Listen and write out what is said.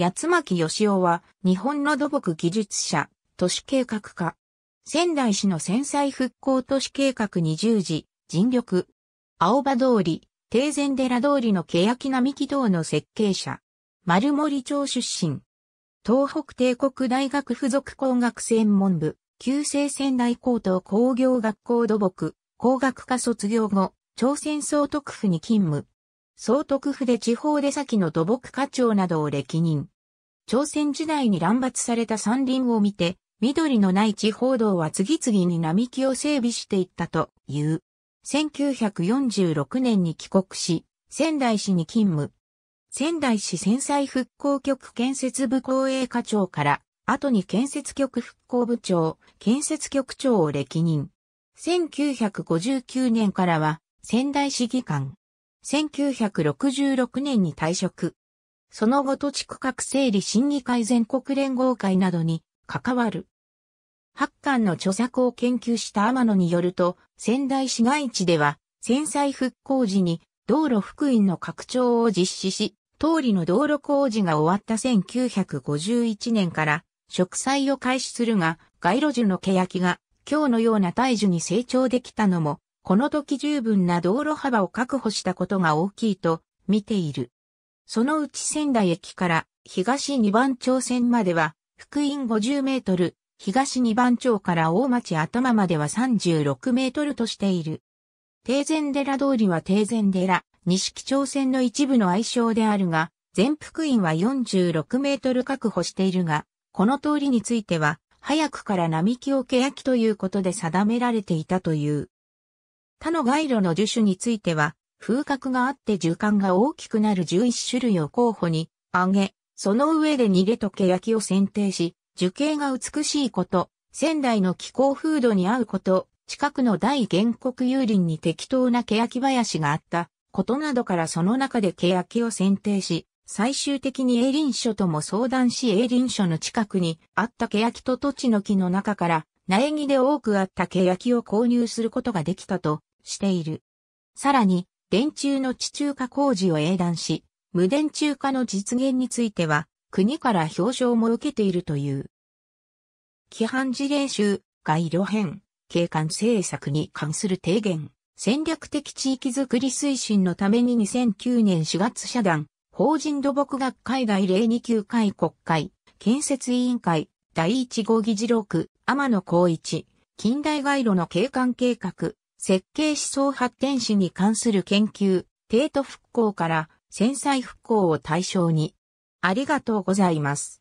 八巻義雄は、日本の土木技術者、都市計画家。仙台市の戦災復興都市計画20時、尽力。青葉通り、定前寺通りの欅並木道の設計者。丸森町出身。東北帝国大学附属工学専門部、旧制仙台高等工業学校土木、工学科卒業後、朝鮮総督府に勤務。総督府で地方出先の土木課長などを歴任。朝鮮時代に乱伐された山林を見て、緑のない地方道は次々に並木を整備していったという。1946年に帰国し、仙台市に勤務。仙台市戦災復興局建設部公営課長から、後に建設局復興部長、建設局長を歴任。1959年からは仙台市議官、1966年に退職。その後土地区画整理審議会全国連合会などに関わる。八巻の著作を研究した天野によると、仙台市街地では、戦災復興時に道路福音の拡張を実施し、通りの道路工事が終わった1951年から植栽を開始するが、街路樹の欅が今日のような大樹に成長できたのもこの時十分な道路幅を確保したことが大きいと見ている。そのうち仙台駅から東二番町線までは、福音50メートル、東二番町から大町頭までは36メートルとしている。定禅寺通りは定禅寺、西木町線の一部の愛称であるが、全福音は46メートル確保しているが、この通りについては、早くから並木を欅ということで定められていたという。他の街路の樹種については、風格があって樹幹が大きくなる11種類を候補に挙げ、その上で逃げとけ焼きを選定し、樹形が美しいこと、仙台の気候風土に合うこと、近くの大原国有林に適当な欅林があったことなどからその中で欅を選定し、最終的に栄林所とも相談し栄林所の近くにあった欅と土地の木の中から苗木で多くあった欅を購入することができたとしている。さらに、電柱の地中化工事を英断し、無電柱化の実現については、国から表彰も受けているという。規範事例集、街路編、景観政策に関する提言、戦略的地域づくり推進のために2009年4月社団、法人土木学会第029回国会、建設委員会、第1号議事録、天野光一、近代街路の景観計画、設計思想発展史に関する研究、帝都復興から、戦災復興を対象に。ありがとうございます。